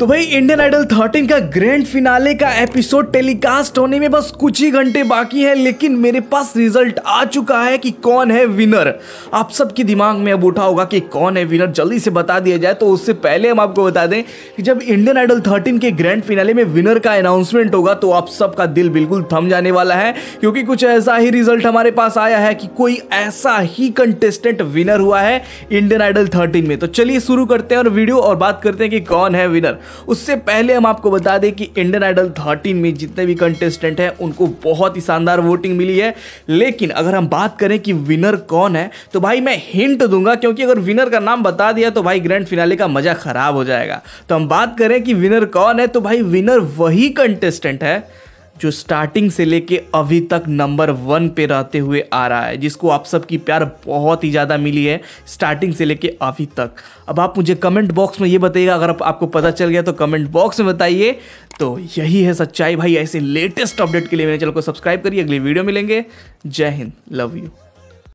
तो भाई Indian idol 13 का ग्रैंड फिनाले का एपिसोड टेलीकास्ट होने में बस कुछ ही घंटे बाकी है लेकिन मेरे पास रिजल्ट आ चुका है कि कौन है विनर आप सबके दिमाग में अब उठा होगा कि कौन है विनर जल्दी से बता दिया जाए तो उससे पहले हम आपको बता दें कि जब इंडियन आइडल 13 के ग्रैंड फिनाले में विनर का अनाउंसमेंट होगा तो आप सबका दिल बिल्कुल थम जाने वाला है क्योंकि कुछ ऐसा ही रिजल्ट हमारे पास आया है कि कोई ऐसा ही कंटेस्टेंट विनर हुआ है इंडियन आइडल थर्टीन में तो चलिए शुरू करते हैं और वीडियो और बात करते हैं कि कौन है विनर अंदर उससे पहले हम आपको बता दें कि इंडियन आइडल थर्टीन में जितने भी कंटेस्टेंट हैं उनको बहुत ही शानदार वोटिंग मिली है लेकिन अगर हम बात करें कि विनर कौन है तो भाई मैं हिंट दूंगा क्योंकि अगर विनर का नाम बता दिया तो भाई ग्रैंड फिनाले का मजा खराब हो जाएगा तो हम बात करें कि विनर कौन है तो भाई विनर वही कंटेस्टेंट है जो स्टार्टिंग से लेके अभी तक नंबर वन पे रहते हुए आ रहा है जिसको आप सबकी प्यार बहुत ही ज़्यादा मिली है स्टार्टिंग से लेके अभी तक अब आप मुझे कमेंट बॉक्स में ये बताइएगा अगर आप, आपको पता चल गया तो कमेंट बॉक्स में बताइए तो यही है सच्चाई भाई ऐसे लेटेस्ट अपडेट के लिए मेरे चैनल को सब्सक्राइब करिए अगली वीडियो मिलेंगे जय हिंद लव यू